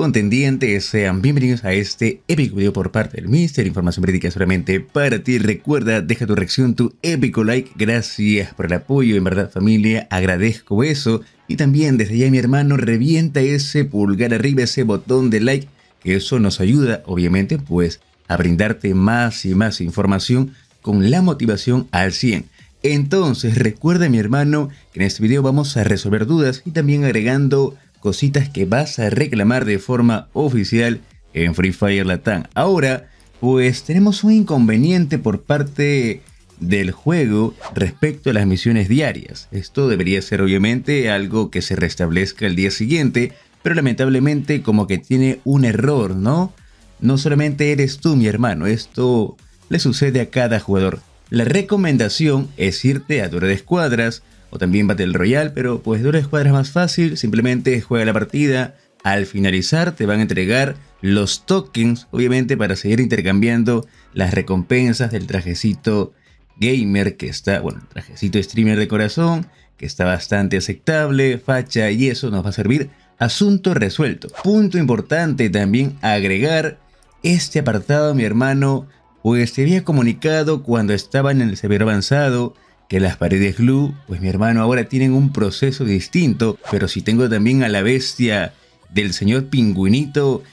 contendientes, sean bienvenidos a este épico video por parte del Mister. Información verídica solamente para ti. Recuerda, deja tu reacción, tu épico like. Gracias por el apoyo, en verdad familia, agradezco eso. Y también desde ya mi hermano, revienta ese pulgar arriba, ese botón de like, que eso nos ayuda, obviamente, pues a brindarte más y más información con la motivación al 100. Entonces, recuerda mi hermano que en este video vamos a resolver dudas y también agregando cositas que vas a reclamar de forma oficial en Free Fire Latam. Ahora, pues tenemos un inconveniente por parte del juego respecto a las misiones diarias. Esto debería ser obviamente algo que se restablezca el día siguiente, pero lamentablemente como que tiene un error, ¿no? No solamente eres tú, mi hermano, esto le sucede a cada jugador. La recomendación es irte a de escuadras o también Battle Royale, pero pues de una escuadra es más fácil, simplemente juega la partida, al finalizar te van a entregar los tokens, obviamente para seguir intercambiando las recompensas del trajecito gamer que está, bueno, trajecito streamer de corazón, que está bastante aceptable, facha y eso nos va a servir. Asunto resuelto. Punto importante también agregar este apartado, mi hermano, pues te había comunicado cuando estaba en el severo avanzado que las paredes glue, pues mi hermano ahora tienen un proceso distinto, pero si tengo también a la bestia del señor pingüinito,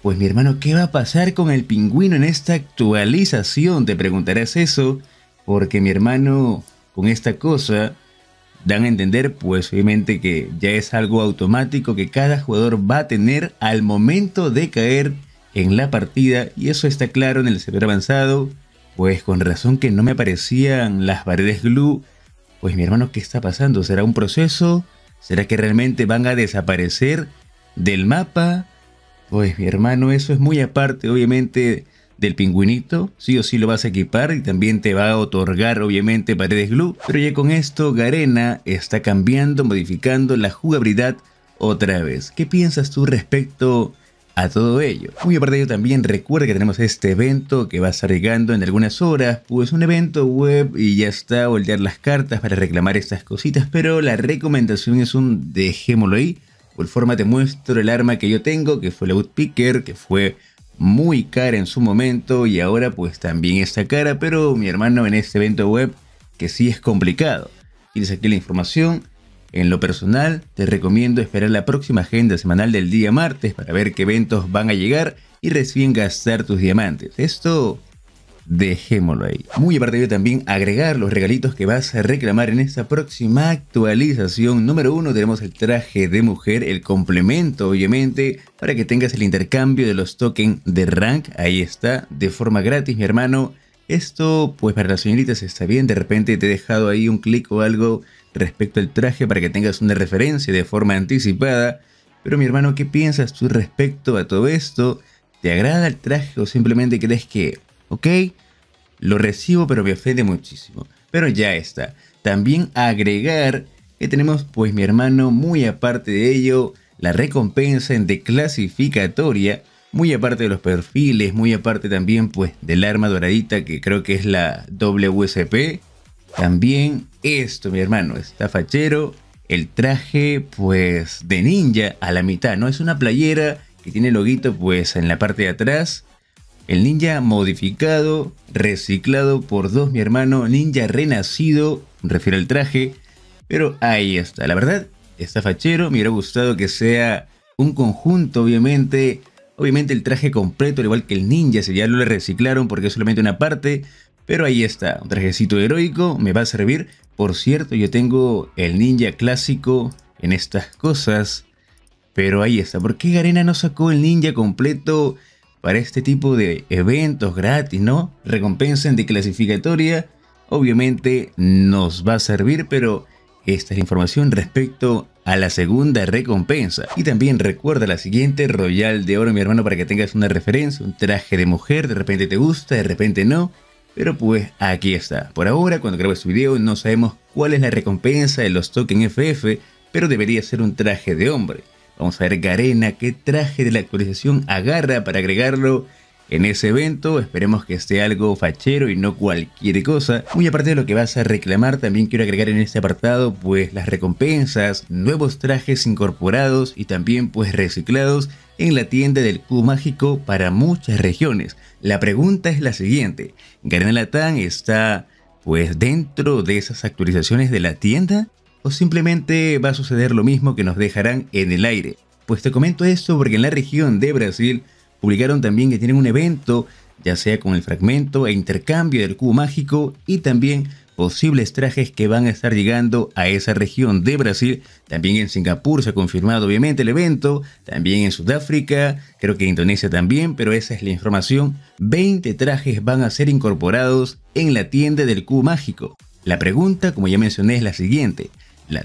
pues mi hermano, ¿qué va a pasar con el pingüino en esta actualización? Te preguntarás eso, porque mi hermano con esta cosa dan a entender pues obviamente que ya es algo automático que cada jugador va a tener al momento de caer en la partida y eso está claro en el servidor avanzado pues con razón que no me aparecían las paredes glue. Pues mi hermano, ¿qué está pasando? ¿Será un proceso? ¿Será que realmente van a desaparecer del mapa? Pues mi hermano, eso es muy aparte, obviamente, del pingüinito. Sí o sí lo vas a equipar y también te va a otorgar, obviamente, paredes glue. Pero ya con esto, Garena está cambiando, modificando la jugabilidad otra vez. ¿Qué piensas tú respecto a todo ello. Muy aparte de ello también recuerda que tenemos este evento que va a en algunas horas, pues un evento web y ya está, voltear las cartas para reclamar estas cositas, pero la recomendación es un dejémoslo ahí, por forma te muestro el arma que yo tengo, que fue la Woodpicker, que fue muy cara en su momento y ahora pues también está cara, pero mi hermano en este evento web que sí es complicado. Tienes aquí la información, en lo personal, te recomiendo esperar la próxima agenda semanal del día martes para ver qué eventos van a llegar y recién gastar tus diamantes. Esto dejémoslo ahí. Muy aparte de también agregar los regalitos que vas a reclamar en esta próxima actualización. Número uno tenemos el traje de mujer, el complemento obviamente, para que tengas el intercambio de los tokens de rank. Ahí está, de forma gratis mi hermano. Esto pues para las señoritas está bien, de repente te he dejado ahí un clic o algo respecto al traje para que tengas una referencia de forma anticipada. Pero mi hermano, ¿qué piensas tú respecto a todo esto? ¿Te agrada el traje o simplemente crees que, ok, lo recibo pero me ofende muchísimo? Pero ya está. También agregar que tenemos, pues mi hermano, muy aparte de ello, la recompensa en declasificatoria, muy aparte de los perfiles, muy aparte también pues del arma doradita que creo que es la WSP, también esto, mi hermano, está fachero. El traje, pues, de ninja a la mitad, ¿no? Es una playera que tiene el loguito, pues, en la parte de atrás. El ninja modificado, reciclado por dos, mi hermano. Ninja renacido, refiere al traje. Pero ahí está. La verdad, está fachero. Me hubiera gustado que sea un conjunto, obviamente. Obviamente el traje completo, al igual que el ninja, si ya lo reciclaron porque es solamente una parte. Pero ahí está, un trajecito heroico me va a servir. Por cierto, yo tengo el ninja clásico en estas cosas. Pero ahí está, ¿por qué Garena no sacó el ninja completo para este tipo de eventos gratis, no? Recompensa en de clasificatoria, obviamente nos va a servir, pero esta es la información respecto a la segunda recompensa. Y también recuerda la siguiente Royal de Oro, mi hermano, para que tengas una referencia, un traje de mujer, de repente te gusta, de repente no. Pero pues aquí está. Por ahora, cuando grabo este video, no sabemos cuál es la recompensa de los tokens FF, pero debería ser un traje de hombre. Vamos a ver Garena qué traje de la actualización agarra para agregarlo en ese evento. Esperemos que esté algo fachero y no cualquier cosa. Muy aparte de lo que vas a reclamar, también quiero agregar en este apartado pues las recompensas, nuevos trajes incorporados y también pues reciclados en la tienda del Q mágico para muchas regiones. La pregunta es la siguiente, ¿Garena latán está pues dentro de esas actualizaciones de la tienda? ¿O simplemente va a suceder lo mismo que nos dejarán en el aire? Pues te comento esto porque en la región de Brasil Publicaron también que tienen un evento, ya sea con el fragmento e intercambio del cubo mágico y también posibles trajes que van a estar llegando a esa región de Brasil. También en Singapur se ha confirmado obviamente el evento, también en Sudáfrica, creo que en Indonesia también, pero esa es la información. 20 trajes van a ser incorporados en la tienda del cubo mágico. La pregunta, como ya mencioné, es la siguiente.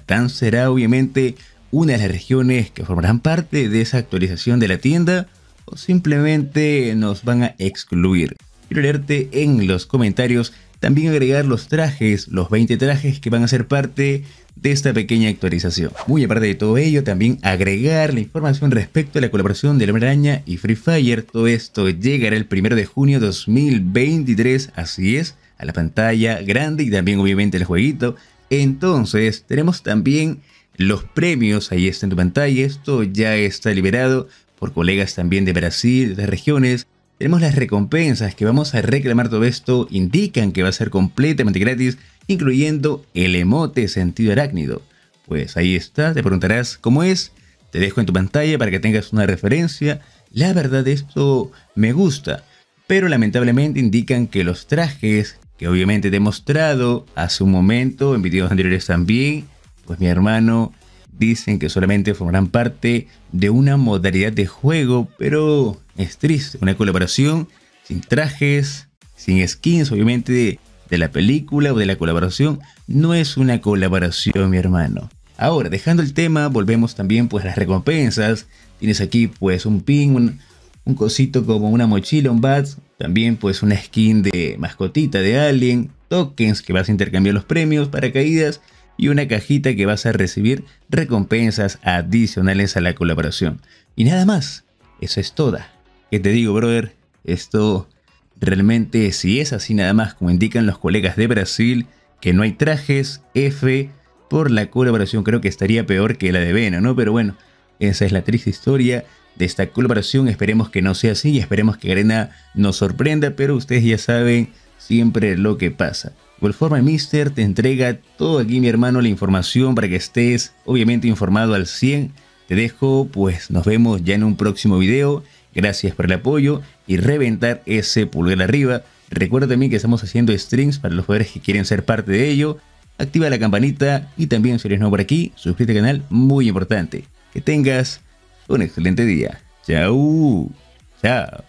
tan será obviamente una de las regiones que formarán parte de esa actualización de la tienda o simplemente nos van a excluir. Quiero leerte en los comentarios, también agregar los trajes, los 20 trajes que van a ser parte de esta pequeña actualización. Muy aparte de todo ello, también agregar la información respecto a la colaboración de La Maraña y Free Fire. Todo esto llegará el 1 de junio de 2023, así es, a la pantalla grande y también obviamente el jueguito. Entonces, tenemos también los premios, ahí está en tu pantalla, esto ya está liberado por colegas también de Brasil, de regiones. Tenemos las recompensas que vamos a reclamar todo esto, indican que va a ser completamente gratis, incluyendo el emote sentido arácnido. Pues ahí está, te preguntarás cómo es, te dejo en tu pantalla para que tengas una referencia. La verdad esto me gusta, pero lamentablemente indican que los trajes que obviamente te he mostrado hace un momento en videos anteriores también, pues mi hermano dicen que solamente formarán parte de una modalidad de juego, pero es triste, una colaboración sin trajes, sin skins, obviamente, de la película o de la colaboración, no es una colaboración, mi hermano. Ahora, dejando el tema, volvemos también pues a las recompensas. Tienes aquí pues un pin, un, cosito como una mochila, un bat, también pues una skin de mascotita de alien, tokens que vas a intercambiar los premios, para caídas y una cajita que vas a recibir recompensas adicionales a la colaboración. Y nada más, eso es toda. Que te digo, brother, esto realmente si es así nada más como indican los colegas de Brasil, que no hay trajes, F, por la colaboración creo que estaría peor que la de Vena, ¿no? Pero bueno, esa es la triste historia de esta colaboración. Esperemos que no sea así y esperemos que Arena nos sorprenda, pero ustedes ya saben siempre lo que pasa igual forma Mister te entrega todo aquí, mi hermano, la información para que estés obviamente informado al 100. Te dejo, pues nos vemos ya en un próximo video. Gracias por el apoyo y reventar ese pulgar arriba. Recuerda también que estamos haciendo streams para los jugadores que quieren ser parte de ello. Activa la campanita y también si eres nuevo por aquí, suscríbete al canal, muy importante. Que tengas un excelente día. Chao. Chao.